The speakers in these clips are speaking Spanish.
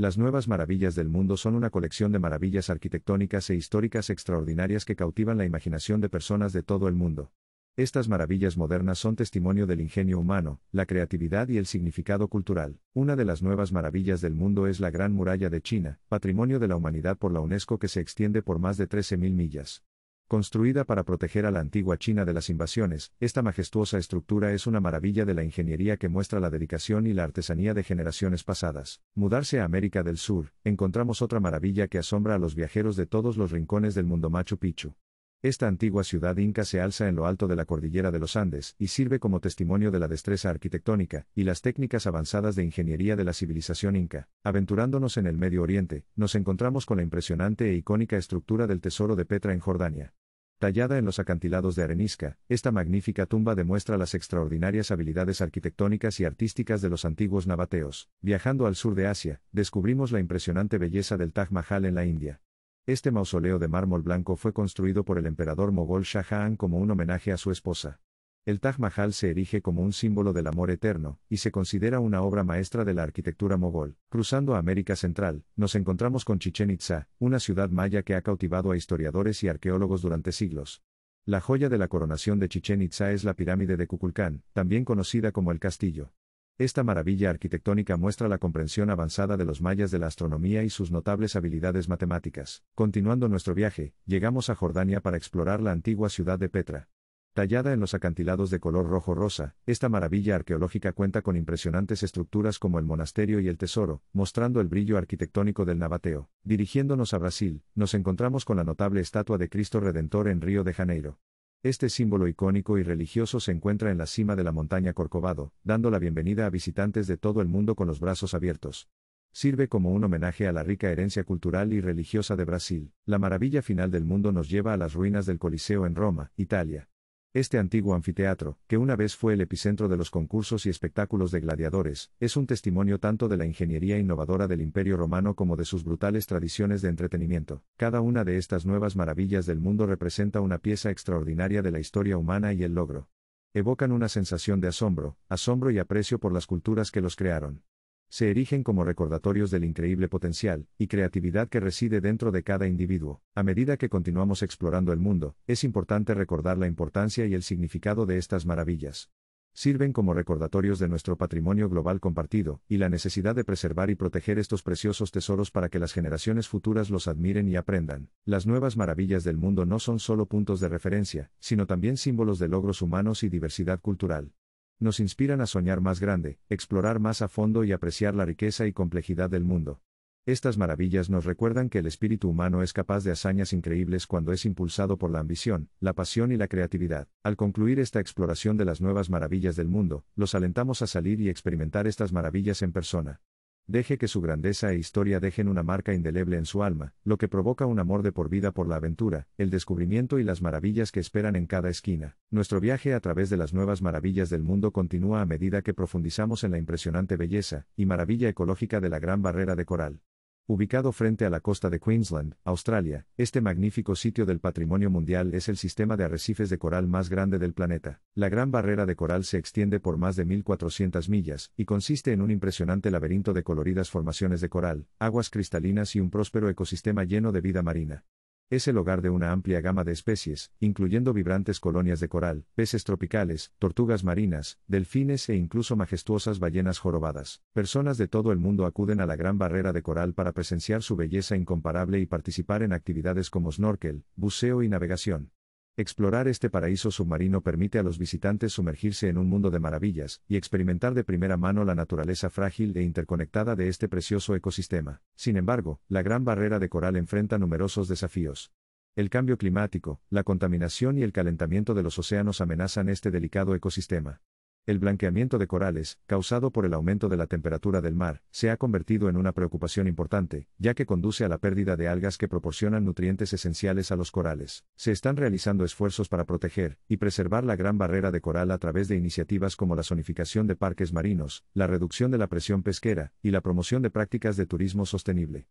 Las nuevas maravillas del mundo son una colección de maravillas arquitectónicas e históricas extraordinarias que cautivan la imaginación de personas de todo el mundo. Estas maravillas modernas son testimonio del ingenio humano, la creatividad y el significado cultural. Una de las nuevas maravillas del mundo es la Gran Muralla de China, patrimonio de la humanidad por la UNESCO que se extiende por más de 13.000 millas. Construida para proteger a la antigua China de las invasiones, esta majestuosa estructura es una maravilla de la ingeniería que muestra la dedicación y la artesanía de generaciones pasadas. Mudarse a América del Sur, encontramos otra maravilla que asombra a los viajeros de todos los rincones del mundo Machu Picchu. Esta antigua ciudad inca se alza en lo alto de la cordillera de los Andes y sirve como testimonio de la destreza arquitectónica y las técnicas avanzadas de ingeniería de la civilización inca. Aventurándonos en el Medio Oriente, nos encontramos con la impresionante e icónica estructura del Tesoro de Petra en Jordania. Tallada en los acantilados de Arenisca, esta magnífica tumba demuestra las extraordinarias habilidades arquitectónicas y artísticas de los antiguos nabateos. Viajando al sur de Asia, descubrimos la impresionante belleza del Taj Mahal en la India. Este mausoleo de mármol blanco fue construido por el emperador mogol Shah Jahan como un homenaje a su esposa. El Taj Mahal se erige como un símbolo del amor eterno, y se considera una obra maestra de la arquitectura mogol. Cruzando a América Central, nos encontramos con Chichen Itza, una ciudad maya que ha cautivado a historiadores y arqueólogos durante siglos. La joya de la coronación de Chichen Itza es la pirámide de Kukulcán, también conocida como el castillo. Esta maravilla arquitectónica muestra la comprensión avanzada de los mayas de la astronomía y sus notables habilidades matemáticas. Continuando nuestro viaje, llegamos a Jordania para explorar la antigua ciudad de Petra. Tallada en los acantilados de color rojo rosa, esta maravilla arqueológica cuenta con impresionantes estructuras como el monasterio y el tesoro, mostrando el brillo arquitectónico del Nabateo. Dirigiéndonos a Brasil, nos encontramos con la notable estatua de Cristo Redentor en Río de Janeiro. Este símbolo icónico y religioso se encuentra en la cima de la montaña Corcovado, dando la bienvenida a visitantes de todo el mundo con los brazos abiertos sirve como un homenaje a la rica herencia cultural y religiosa de Brasil. La maravilla final del mundo nos lleva a las ruinas del Coliseo en Roma, Italia. Este antiguo anfiteatro, que una vez fue el epicentro de los concursos y espectáculos de gladiadores, es un testimonio tanto de la ingeniería innovadora del Imperio romano como de sus brutales tradiciones de entretenimiento. Cada una de estas nuevas maravillas del mundo representa una pieza extraordinaria de la historia humana y el logro. Evocan una sensación de asombro, asombro y aprecio por las culturas que los crearon se erigen como recordatorios del increíble potencial y creatividad que reside dentro de cada individuo. A medida que continuamos explorando el mundo, es importante recordar la importancia y el significado de estas maravillas. Sirven como recordatorios de nuestro patrimonio global compartido, y la necesidad de preservar y proteger estos preciosos tesoros para que las generaciones futuras los admiren y aprendan. Las nuevas maravillas del mundo no son solo puntos de referencia, sino también símbolos de logros humanos y diversidad cultural nos inspiran a soñar más grande, explorar más a fondo y apreciar la riqueza y complejidad del mundo. Estas maravillas nos recuerdan que el espíritu humano es capaz de hazañas increíbles cuando es impulsado por la ambición, la pasión y la creatividad. Al concluir esta exploración de las nuevas maravillas del mundo, los alentamos a salir y experimentar estas maravillas en persona deje que su grandeza e historia dejen una marca indeleble en su alma, lo que provoca un amor de por vida por la aventura, el descubrimiento y las maravillas que esperan en cada esquina. Nuestro viaje a través de las nuevas maravillas del mundo continúa a medida que profundizamos en la impresionante belleza y maravilla ecológica de la Gran Barrera de Coral. Ubicado frente a la costa de Queensland, Australia, este magnífico sitio del patrimonio mundial es el sistema de arrecifes de coral más grande del planeta. La gran barrera de coral se extiende por más de 1.400 millas, y consiste en un impresionante laberinto de coloridas formaciones de coral, aguas cristalinas y un próspero ecosistema lleno de vida marina. Es el hogar de una amplia gama de especies, incluyendo vibrantes colonias de coral, peces tropicales, tortugas marinas, delfines e incluso majestuosas ballenas jorobadas. Personas de todo el mundo acuden a la Gran Barrera de Coral para presenciar su belleza incomparable y participar en actividades como snorkel, buceo y navegación. Explorar este paraíso submarino permite a los visitantes sumergirse en un mundo de maravillas y experimentar de primera mano la naturaleza frágil e interconectada de este precioso ecosistema. Sin embargo, la gran barrera de coral enfrenta numerosos desafíos. El cambio climático, la contaminación y el calentamiento de los océanos amenazan este delicado ecosistema. El blanqueamiento de corales, causado por el aumento de la temperatura del mar, se ha convertido en una preocupación importante, ya que conduce a la pérdida de algas que proporcionan nutrientes esenciales a los corales. Se están realizando esfuerzos para proteger y preservar la gran barrera de coral a través de iniciativas como la zonificación de parques marinos, la reducción de la presión pesquera y la promoción de prácticas de turismo sostenible.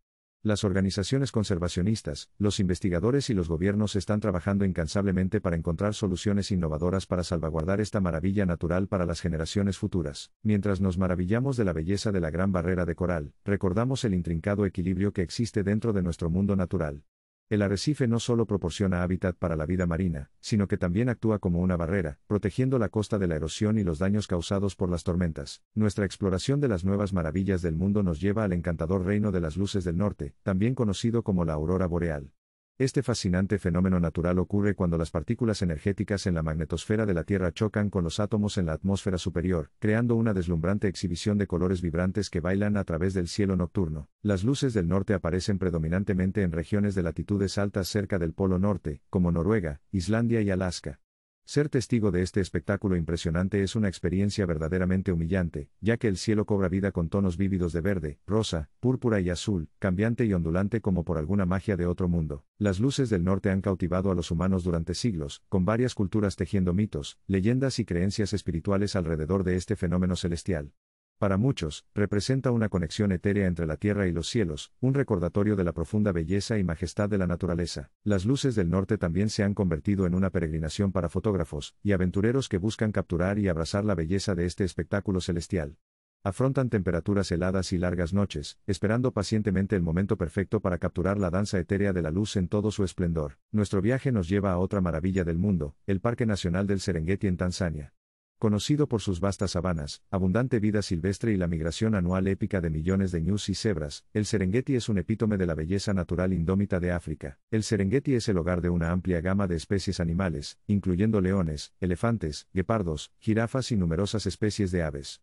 Las organizaciones conservacionistas, los investigadores y los gobiernos están trabajando incansablemente para encontrar soluciones innovadoras para salvaguardar esta maravilla natural para las generaciones futuras. Mientras nos maravillamos de la belleza de la gran barrera de coral, recordamos el intrincado equilibrio que existe dentro de nuestro mundo natural. El arrecife no solo proporciona hábitat para la vida marina, sino que también actúa como una barrera, protegiendo la costa de la erosión y los daños causados por las tormentas. Nuestra exploración de las nuevas maravillas del mundo nos lleva al encantador reino de las luces del norte, también conocido como la aurora boreal. Este fascinante fenómeno natural ocurre cuando las partículas energéticas en la magnetosfera de la Tierra chocan con los átomos en la atmósfera superior, creando una deslumbrante exhibición de colores vibrantes que bailan a través del cielo nocturno. Las luces del norte aparecen predominantemente en regiones de latitudes altas cerca del Polo Norte, como Noruega, Islandia y Alaska. Ser testigo de este espectáculo impresionante es una experiencia verdaderamente humillante, ya que el cielo cobra vida con tonos vívidos de verde, rosa, púrpura y azul, cambiante y ondulante como por alguna magia de otro mundo. Las luces del norte han cautivado a los humanos durante siglos, con varias culturas tejiendo mitos, leyendas y creencias espirituales alrededor de este fenómeno celestial para muchos, representa una conexión etérea entre la tierra y los cielos, un recordatorio de la profunda belleza y majestad de la naturaleza. Las luces del norte también se han convertido en una peregrinación para fotógrafos y aventureros que buscan capturar y abrazar la belleza de este espectáculo celestial. Afrontan temperaturas heladas y largas noches, esperando pacientemente el momento perfecto para capturar la danza etérea de la luz en todo su esplendor. Nuestro viaje nos lleva a otra maravilla del mundo, el Parque Nacional del Serengeti en Tanzania. Conocido por sus vastas sabanas, abundante vida silvestre y la migración anual épica de millones de ñus y cebras, el Serengeti es un epítome de la belleza natural indómita de África. El Serengeti es el hogar de una amplia gama de especies animales, incluyendo leones, elefantes, guepardos, jirafas y numerosas especies de aves.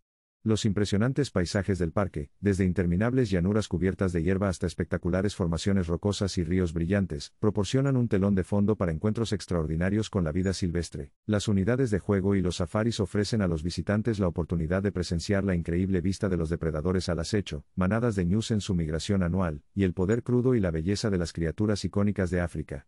Los impresionantes paisajes del parque, desde interminables llanuras cubiertas de hierba hasta espectaculares formaciones rocosas y ríos brillantes, proporcionan un telón de fondo para encuentros extraordinarios con la vida silvestre. Las unidades de juego y los safaris ofrecen a los visitantes la oportunidad de presenciar la increíble vista de los depredadores al acecho, manadas de ñus en su migración anual, y el poder crudo y la belleza de las criaturas icónicas de África.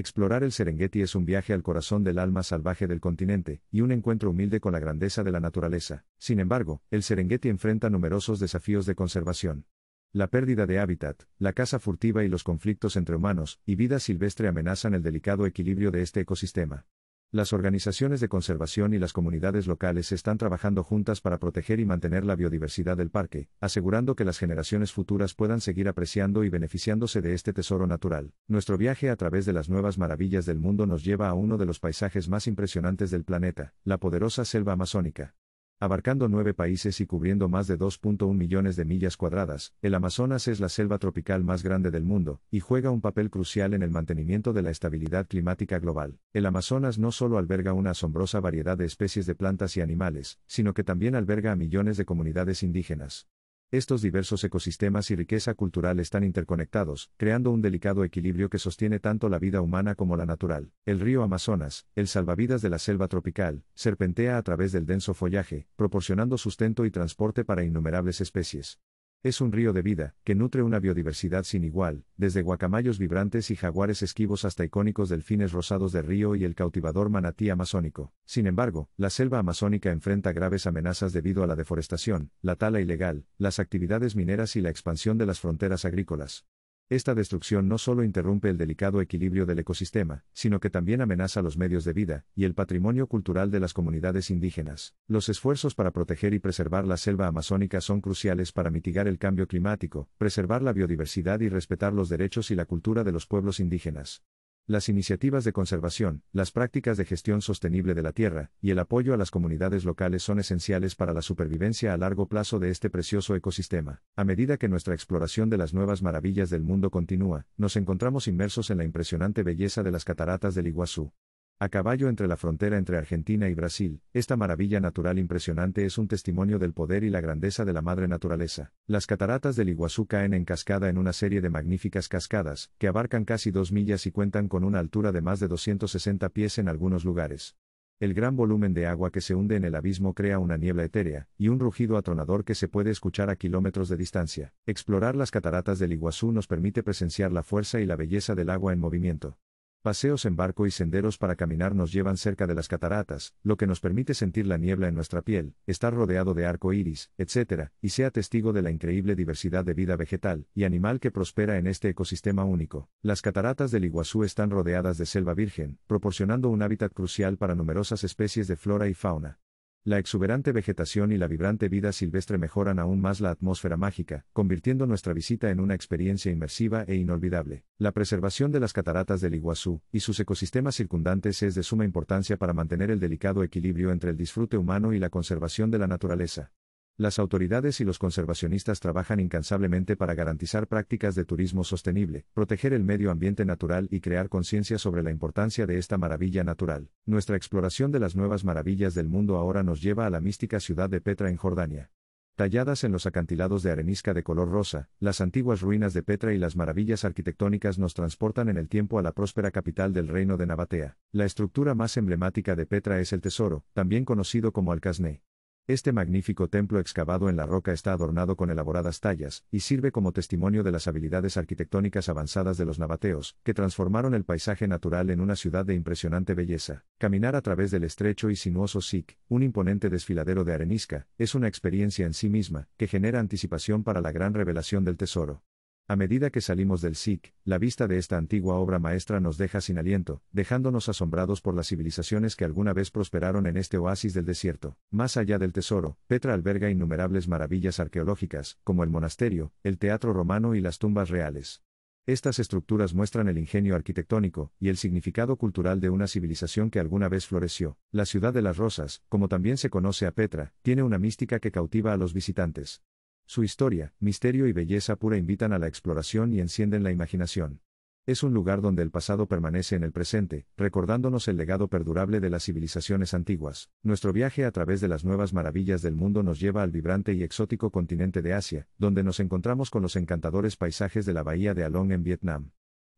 Explorar el Serengeti es un viaje al corazón del alma salvaje del continente, y un encuentro humilde con la grandeza de la naturaleza. Sin embargo, el Serengeti enfrenta numerosos desafíos de conservación. La pérdida de hábitat, la caza furtiva y los conflictos entre humanos y vida silvestre amenazan el delicado equilibrio de este ecosistema. Las organizaciones de conservación y las comunidades locales están trabajando juntas para proteger y mantener la biodiversidad del parque, asegurando que las generaciones futuras puedan seguir apreciando y beneficiándose de este tesoro natural. Nuestro viaje a través de las nuevas maravillas del mundo nos lleva a uno de los paisajes más impresionantes del planeta, la poderosa selva amazónica. Abarcando nueve países y cubriendo más de 2.1 millones de millas cuadradas, el Amazonas es la selva tropical más grande del mundo, y juega un papel crucial en el mantenimiento de la estabilidad climática global. El Amazonas no solo alberga una asombrosa variedad de especies de plantas y animales, sino que también alberga a millones de comunidades indígenas. Estos diversos ecosistemas y riqueza cultural están interconectados, creando un delicado equilibrio que sostiene tanto la vida humana como la natural. El río Amazonas, el salvavidas de la selva tropical, serpentea a través del denso follaje, proporcionando sustento y transporte para innumerables especies. Es un río de vida, que nutre una biodiversidad sin igual, desde guacamayos vibrantes y jaguares esquivos hasta icónicos delfines rosados de río y el cautivador manatí amazónico. Sin embargo, la selva amazónica enfrenta graves amenazas debido a la deforestación, la tala ilegal, las actividades mineras y la expansión de las fronteras agrícolas. Esta destrucción no solo interrumpe el delicado equilibrio del ecosistema, sino que también amenaza los medios de vida y el patrimonio cultural de las comunidades indígenas. Los esfuerzos para proteger y preservar la selva amazónica son cruciales para mitigar el cambio climático, preservar la biodiversidad y respetar los derechos y la cultura de los pueblos indígenas las iniciativas de conservación, las prácticas de gestión sostenible de la tierra y el apoyo a las comunidades locales son esenciales para la supervivencia a largo plazo de este precioso ecosistema. A medida que nuestra exploración de las nuevas maravillas del mundo continúa, nos encontramos inmersos en la impresionante belleza de las cataratas del Iguazú. A caballo entre la frontera entre Argentina y Brasil, esta maravilla natural impresionante es un testimonio del poder y la grandeza de la madre naturaleza. Las cataratas del Iguazú caen en cascada en una serie de magníficas cascadas, que abarcan casi dos millas y cuentan con una altura de más de 260 pies en algunos lugares. El gran volumen de agua que se hunde en el abismo crea una niebla etérea, y un rugido atronador que se puede escuchar a kilómetros de distancia. Explorar las cataratas del Iguazú nos permite presenciar la fuerza y la belleza del agua en movimiento. Paseos en barco y senderos para caminar nos llevan cerca de las cataratas, lo que nos permite sentir la niebla en nuestra piel, estar rodeado de arco iris, etc., y sea testigo de la increíble diversidad de vida vegetal y animal que prospera en este ecosistema único. Las cataratas del Iguazú están rodeadas de selva virgen, proporcionando un hábitat crucial para numerosas especies de flora y fauna. La exuberante vegetación y la vibrante vida silvestre mejoran aún más la atmósfera mágica, convirtiendo nuestra visita en una experiencia inmersiva e inolvidable. La preservación de las cataratas del Iguazú y sus ecosistemas circundantes es de suma importancia para mantener el delicado equilibrio entre el disfrute humano y la conservación de la naturaleza. Las autoridades y los conservacionistas trabajan incansablemente para garantizar prácticas de turismo sostenible, proteger el medio ambiente natural y crear conciencia sobre la importancia de esta maravilla natural. Nuestra exploración de las nuevas maravillas del mundo ahora nos lleva a la mística ciudad de Petra en Jordania. Talladas en los acantilados de arenisca de color rosa, las antiguas ruinas de Petra y las maravillas arquitectónicas nos transportan en el tiempo a la próspera capital del reino de Nabatea. La estructura más emblemática de Petra es el tesoro, también conocido como Alcazné. Este magnífico templo excavado en la roca está adornado con elaboradas tallas, y sirve como testimonio de las habilidades arquitectónicas avanzadas de los nabateos, que transformaron el paisaje natural en una ciudad de impresionante belleza. Caminar a través del estrecho y sinuoso Sikh, un imponente desfiladero de arenisca, es una experiencia en sí misma, que genera anticipación para la gran revelación del tesoro. A medida que salimos del SIC, la vista de esta antigua obra maestra nos deja sin aliento, dejándonos asombrados por las civilizaciones que alguna vez prosperaron en este oasis del desierto. Más allá del tesoro, Petra alberga innumerables maravillas arqueológicas, como el monasterio, el teatro romano y las tumbas reales. Estas estructuras muestran el ingenio arquitectónico y el significado cultural de una civilización que alguna vez floreció. La ciudad de las rosas, como también se conoce a Petra, tiene una mística que cautiva a los visitantes. Su historia, misterio y belleza pura invitan a la exploración y encienden la imaginación. Es un lugar donde el pasado permanece en el presente, recordándonos el legado perdurable de las civilizaciones antiguas. Nuestro viaje a través de las nuevas maravillas del mundo nos lleva al vibrante y exótico continente de Asia, donde nos encontramos con los encantadores paisajes de la bahía de Along en Vietnam.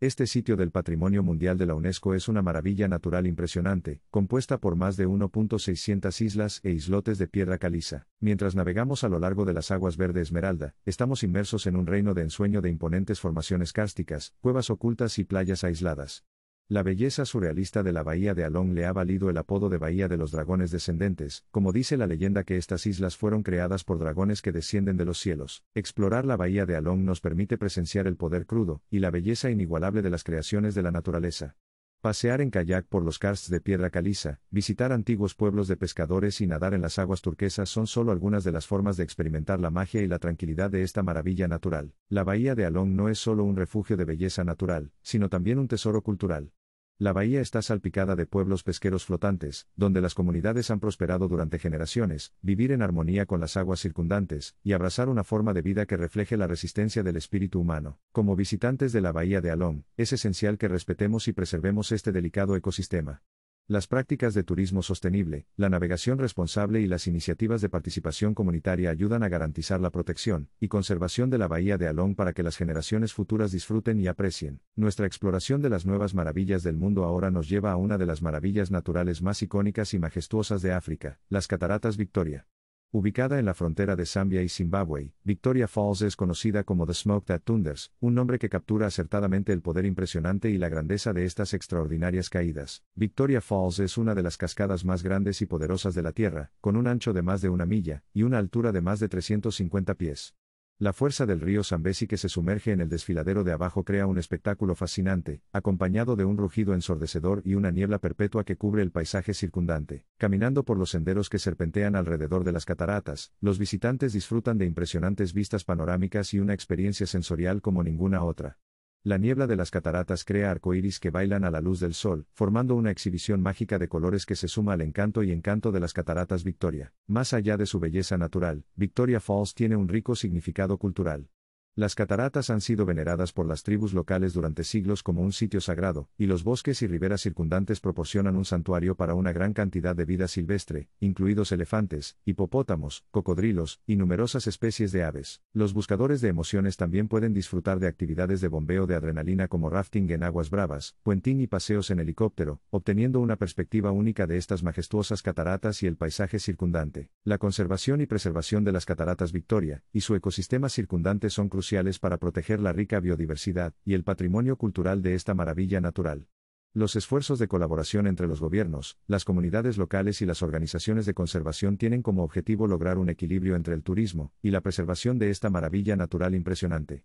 Este sitio del Patrimonio Mundial de la UNESCO es una maravilla natural impresionante, compuesta por más de 1.600 islas e islotes de piedra caliza. Mientras navegamos a lo largo de las aguas verde esmeralda, estamos inmersos en un reino de ensueño de imponentes formaciones kársticas, cuevas ocultas y playas aisladas. La belleza surrealista de la bahía de Along le ha valido el apodo de Bahía de los Dragones Descendentes, como dice la leyenda que estas islas fueron creadas por dragones que descienden de los cielos. Explorar la bahía de Along nos permite presenciar el poder crudo y la belleza inigualable de las creaciones de la naturaleza. Pasear en kayak por los karsts de piedra caliza, visitar antiguos pueblos de pescadores y nadar en las aguas turquesas son solo algunas de las formas de experimentar la magia y la tranquilidad de esta maravilla natural. La bahía de Along no es solo un refugio de belleza natural, sino también un tesoro cultural. La bahía está salpicada de pueblos pesqueros flotantes, donde las comunidades han prosperado durante generaciones, vivir en armonía con las aguas circundantes, y abrazar una forma de vida que refleje la resistencia del espíritu humano. Como visitantes de la bahía de Alom, es esencial que respetemos y preservemos este delicado ecosistema las prácticas de turismo sostenible, la navegación responsable y las iniciativas de participación comunitaria ayudan a garantizar la protección y conservación de la bahía de Alón para que las generaciones futuras disfruten y aprecien. Nuestra exploración de las nuevas maravillas del mundo ahora nos lleva a una de las maravillas naturales más icónicas y majestuosas de África, las Cataratas Victoria. Ubicada en la frontera de Zambia y Zimbabue, Victoria Falls es conocida como The Smoke That Thunders, un nombre que captura acertadamente el poder impresionante y la grandeza de estas extraordinarias caídas. Victoria Falls es una de las cascadas más grandes y poderosas de la Tierra, con un ancho de más de una milla, y una altura de más de 350 pies. La fuerza del río Zambesi que se sumerge en el desfiladero de abajo crea un espectáculo fascinante, acompañado de un rugido ensordecedor y una niebla perpetua que cubre el paisaje circundante. Caminando por los senderos que serpentean alrededor de las cataratas, los visitantes disfrutan de impresionantes vistas panorámicas y una experiencia sensorial como ninguna otra. La niebla de las cataratas crea arcoíris que bailan a la luz del sol, formando una exhibición mágica de colores que se suma al encanto y encanto de las cataratas Victoria. Más allá de su belleza natural, Victoria Falls tiene un rico significado cultural. Las cataratas han sido veneradas por las tribus locales durante siglos como un sitio sagrado, y los bosques y riberas circundantes proporcionan un santuario para una gran cantidad de vida silvestre, incluidos elefantes, hipopótamos, cocodrilos, y numerosas especies de aves. Los buscadores de emociones también pueden disfrutar de actividades de bombeo de adrenalina como rafting en aguas bravas, puentín y paseos en helicóptero, obteniendo una perspectiva única de estas majestuosas cataratas y el paisaje circundante. La conservación y preservación de las cataratas Victoria, y su ecosistema circundante son para proteger la rica biodiversidad y el patrimonio cultural de esta maravilla natural. Los esfuerzos de colaboración entre los gobiernos, las comunidades locales y las organizaciones de conservación tienen como objetivo lograr un equilibrio entre el turismo y la preservación de esta maravilla natural impresionante.